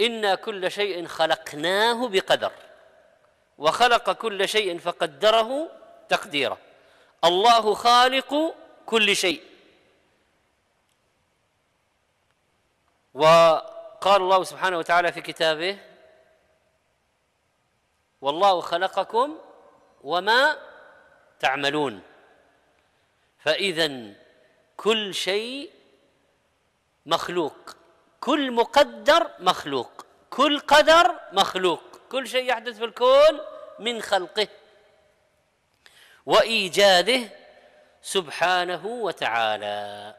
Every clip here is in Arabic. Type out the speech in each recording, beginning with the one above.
انا كل شيء خلقناه بقدر وخلق كل شيء فقدره تقديرا الله خالق كل شيء وقال الله سبحانه وتعالى في كتابه والله خلقكم وما تعملون فاذا كل شيء مخلوق كل مقدر مخلوق كل قدر مخلوق كل شيء يحدث في الكون من خلقه وايجاده سبحانه وتعالى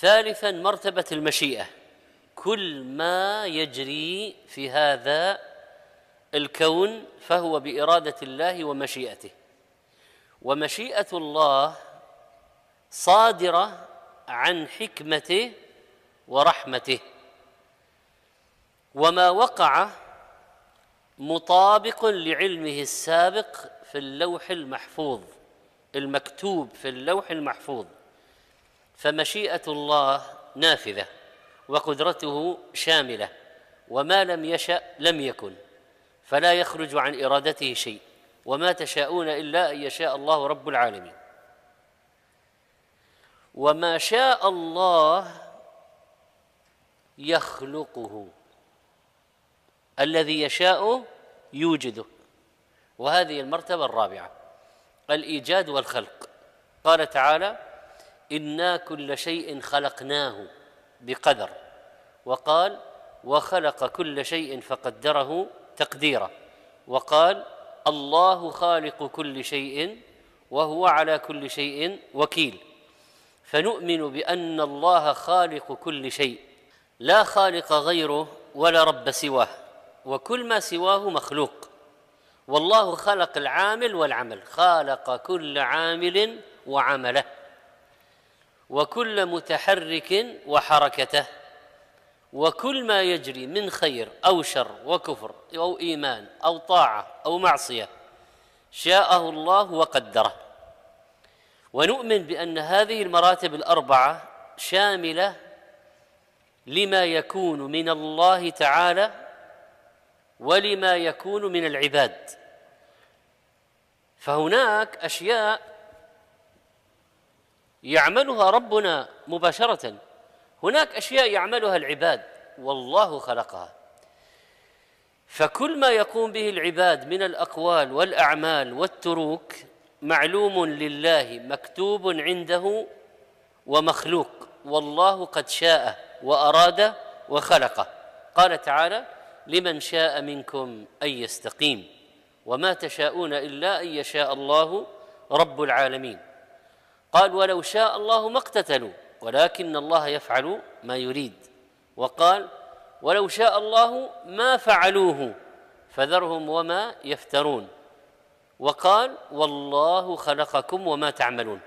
ثالثا مرتبه المشيئه كل ما يجري في هذا الكون فهو باراده الله ومشيئته ومشيئه الله صادره عن حكمته ورحمته وما وقع مطابق لعلمه السابق في اللوح المحفوظ المكتوب في اللوح المحفوظ فمشيئه الله نافذه وقدرته شامله وما لم يشا لم يكن فلا يخرج عن ارادته شيء وما تشاءون الا ان يشاء الله رب العالمين وما شاء الله يخلقه الذي يشاء يوجده وهذه المرتبه الرابعه الايجاد والخلق قال تعالى انا كل شيء خلقناه بقدر وقال وخلق كل شيء فقدره تقديرا وقال الله خالق كل شيء وهو على كل شيء وكيل فنؤمن بان الله خالق كل شيء لا خالق غيره ولا رب سواه وكل ما سواه مخلوق والله خلق العامل والعمل خلق كل عامل وعمله وكل متحرك وحركته وكل ما يجري من خير او شر وكفر او ايمان او طاعه او معصيه شاءه الله وقدره ونؤمن بان هذه المراتب الاربعه شامله لما يكون من الله تعالى ولما يكون من العباد فهناك اشياء يعملها ربنا مباشره هناك اشياء يعملها العباد والله خلقها فكل ما يقوم به العباد من الاقوال والاعمال والتروك معلوم لله مكتوب عنده ومخلوق والله قد شاء وأراد وخلقه قال تعالى لمن شاء منكم أن يستقيم وما تشاءون إلا أن يشاء الله رب العالمين قال ولو شاء الله ما اقتتلوا ولكن الله يفعل ما يريد وقال ولو شاء الله ما فعلوه فذرهم وما يفترون وقال والله خلقكم وما تعملون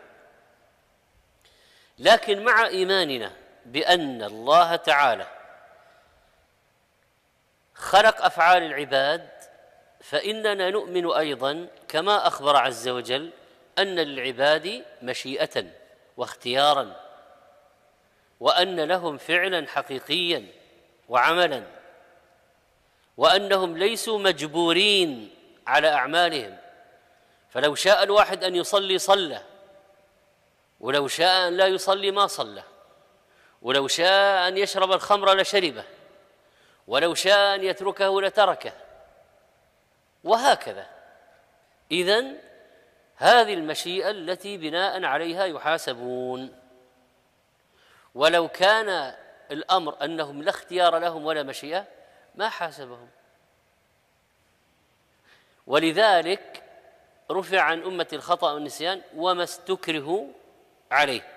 لكن مع ايماننا بان الله تعالى خلق افعال العباد فاننا نؤمن ايضا كما اخبر عز وجل ان للعباد مشيئه واختيارا وان لهم فعلا حقيقيا وعملا وانهم ليسوا مجبورين على اعمالهم فلو شاء الواحد ان يصلي صلى ولو شاء ان لا يصلي ما صلى ولو شاء أن يشرب الخمر لشربه ولو شاء أن يتركه لتركه وهكذا إذا هذه المشيئة التي بناء عليها يحاسبون ولو كان الأمر أنهم لا اختيار لهم ولا مشيئة ما حاسبهم ولذلك رفع عن أمة الخطأ والنسيان وما استكرهوا عليه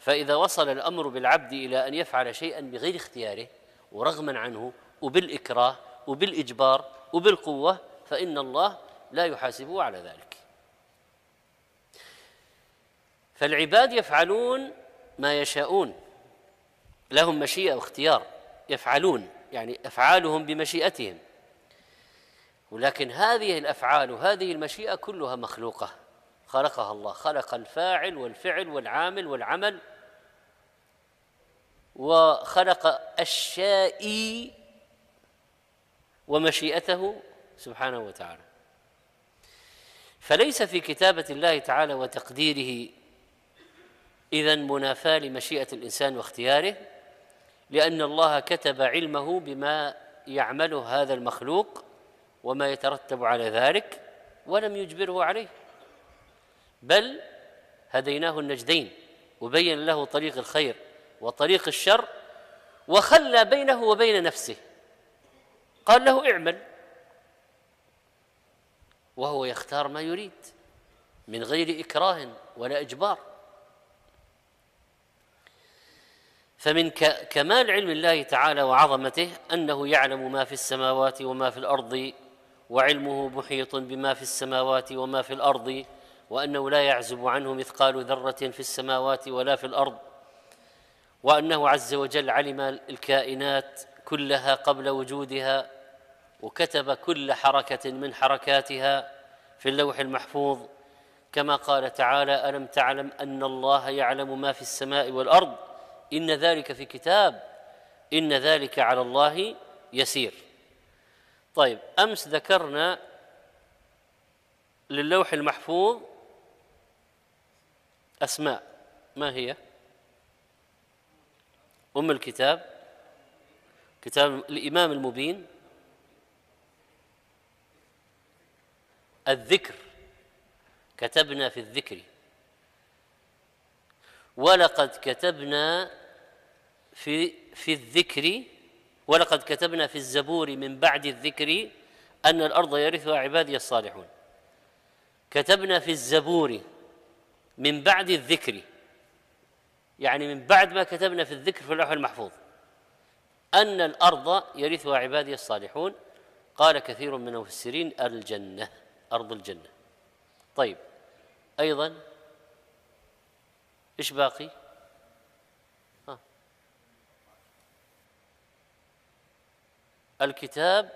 فإذا وصل الأمر بالعبد إلى أن يفعل شيئا بغير اختياره ورغما عنه وبالإكراه وبالإجبار وبالقوة فإن الله لا يحاسبه على ذلك فالعباد يفعلون ما يشاءون لهم مشيئة واختيار يفعلون يعني أفعالهم بمشيئتهم ولكن هذه الأفعال وهذه المشيئة كلها مخلوقة خلقها الله خلق الفاعل والفعل والعامل والعمل وخلق الشائي ومشيئته سبحانه وتعالى فليس في كتابة الله تعالى وتقديره إذا منافاة لمشيئة الإنسان واختياره لأن الله كتب علمه بما يعمله هذا المخلوق وما يترتب على ذلك ولم يجبره عليه بل هديناه النجدين وبين له طريق الخير وطريق الشر وخلى بينه وبين نفسه قال له اعمل وهو يختار ما يريد من غير اكراه ولا اجبار فمن كمال علم الله تعالى وعظمته انه يعلم ما في السماوات وما في الارض وعلمه محيط بما في السماوات وما في الارض وانه لا يعزب عنه مثقال ذره في السماوات ولا في الارض وانه عز وجل علم الكائنات كلها قبل وجودها وكتب كل حركه من حركاتها في اللوح المحفوظ كما قال تعالى الم تعلم ان الله يعلم ما في السماء والارض ان ذلك في كتاب ان ذلك على الله يسير طيب امس ذكرنا للوح المحفوظ أسماء ما هي أم الكتاب كتاب الإمام المبين الذكر كتبنا في الذكر ولقد كتبنا في في الذكر ولقد كتبنا في الزبور من بعد الذكر أن الأرض يرثها عبادي الصالحون كتبنا في الزبور من بعد الذكر يعني من بعد ما كتبنا في الذكر في اللوح المحفوظ أن الأرض يرثها عبادي الصالحون قال كثير من المفسرين الجنة أرض الجنة طيب أيضا إيش باقي؟ ها. الكتاب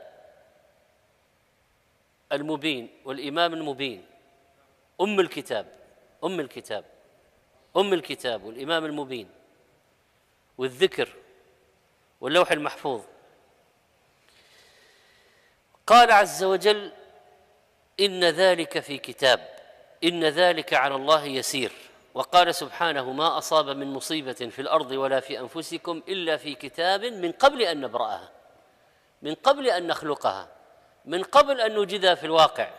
المبين والإمام المبين أم الكتاب أم الكتاب أم الكتاب والإمام المبين والذكر واللوح المحفوظ قال عز وجل إن ذلك في كتاب إن ذلك على الله يسير وقال سبحانه ما أصاب من مصيبة في الأرض ولا في أنفسكم إلا في كتاب من قبل أن نبرأها من قبل أن نخلقها من قبل أن نوجدها في الواقع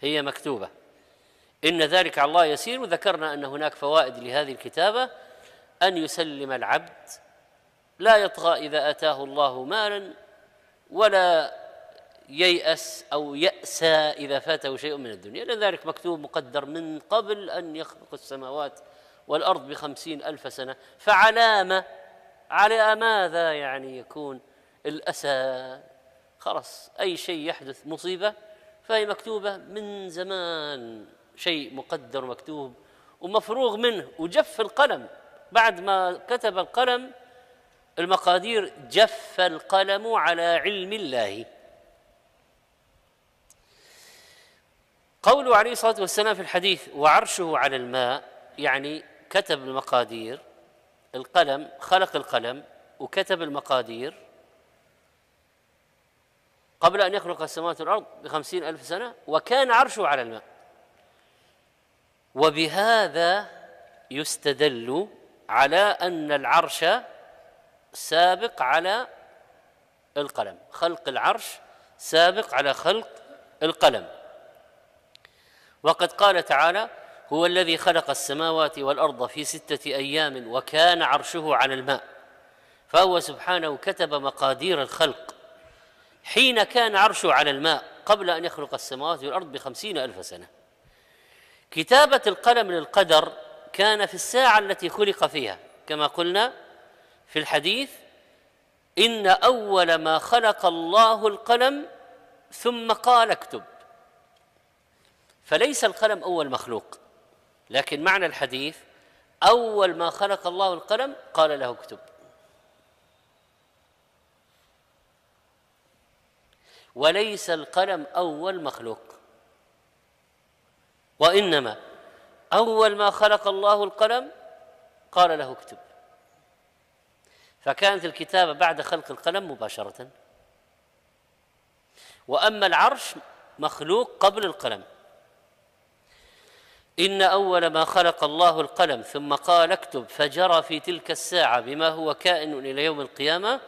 هي مكتوبه إن ذلك على الله يسير وذكرنا أن هناك فوائد لهذه الكتابة أن يسلم العبد لا يطغى إذا أتاه الله مالا ولا ييأس أو يأسى إذا فاته شيء من الدنيا لأن ذلك مكتوب مقدر من قبل أن يخلق السماوات والأرض بخمسين ألف سنة فعلامة على ماذا يعني يكون الأسى خلاص أي شيء يحدث مصيبة فهي مكتوبة من زمان شيء مقدر مكتوب ومفروغ منه وجف القلم بعد ما كتب القلم المقادير جف القلم على علم الله قوله عليه الصلاه والسلام في الحديث وعرشه على الماء يعني كتب المقادير القلم خلق القلم وكتب المقادير قبل أن يخلق السماوات والأرض بخمسين ألف سنة وكان عرشه على الماء وبهذا يستدل على ان العرش سابق على القلم خلق العرش سابق على خلق القلم وقد قال تعالى هو الذي خلق السماوات والارض في سته ايام وكان عرشه على الماء فهو سبحانه كتب مقادير الخلق حين كان عرشه على الماء قبل ان يخلق السماوات والارض بخمسين الف سنه كتابة القلم للقدر كان في الساعة التي خلق فيها كما قلنا في الحديث إن أول ما خلق الله القلم ثم قال اكتب فليس القلم أول مخلوق لكن معنى الحديث أول ما خلق الله القلم قال له اكتب وليس القلم أول مخلوق وإنما أول ما خلق الله القلم قال له اكتب فكانت الكتابة بعد خلق القلم مباشرة وأما العرش مخلوق قبل القلم إن أول ما خلق الله القلم ثم قال اكتب فجرى في تلك الساعة بما هو كائن إلى يوم القيامة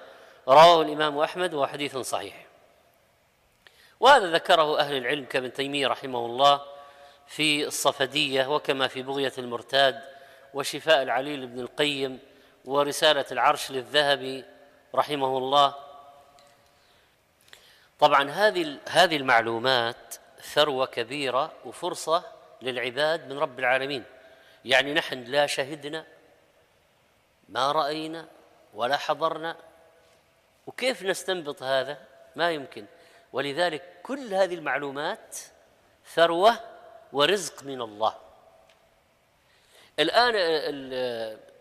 رواه الإمام أحمد وحديث صحيح وهذا ذكره أهل العلم كابن تيمية رحمه الله في الصفدية وكما في بغية المرتاد وشفاء العليل بن القيم ورسالة العرش للذهبي رحمه الله طبعا هذه هذه المعلومات ثروة كبيرة وفرصة للعباد من رب العالمين يعني نحن لا شهدنا ما رأينا ولا حضرنا وكيف نستنبط هذا ما يمكن ولذلك كل هذه المعلومات ثروه ورزق من الله الآن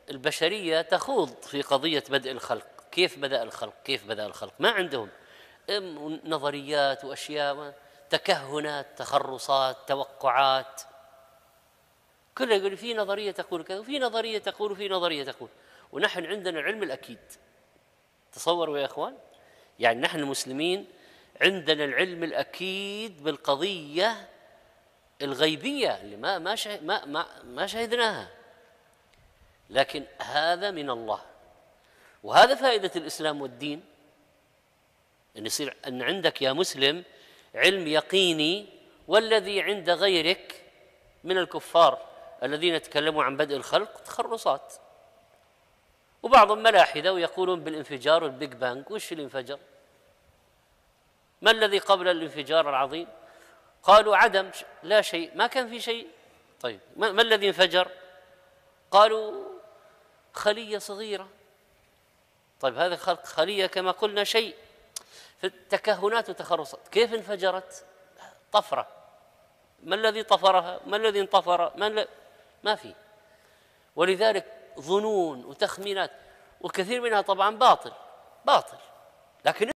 البشرية تخوض في قضية بدء الخلق كيف بدأ الخلق كيف بدأ الخلق ما عندهم نظريات وأشياء تكهنات تخرصات توقعات كل يقول في نظرية تقول كذا وفي نظرية تقول وفي نظرية تقول ونحن عندنا العلم الأكيد تصوروا يا إخوان يعني نحن المسلمين عندنا العلم الأكيد بالقضية الغيبيه اللي ما ما ما ما شهدناها لكن هذا من الله وهذا فائده الاسلام والدين ان يصير ان عندك يا مسلم علم يقيني والذي عند غيرك من الكفار الذين تكلموا عن بدء الخلق تخرصات وبعضهم ملاحده ويقولون بالانفجار والبيج بانج وش الانفجار ما الذي قبل الانفجار العظيم قالوا عدم لا شيء ما كان في شيء طيب ما الذي انفجر قالوا خلية صغيرة طيب هذا خلق خلية كما قلنا شيء التكهنات وتخرصات كيف انفجرت طفرة ما الذي طفرها ما الذي انطفر ما, ل... ما في ولذلك ظنون وتخمينات وكثير منها طبعا باطل باطل لكن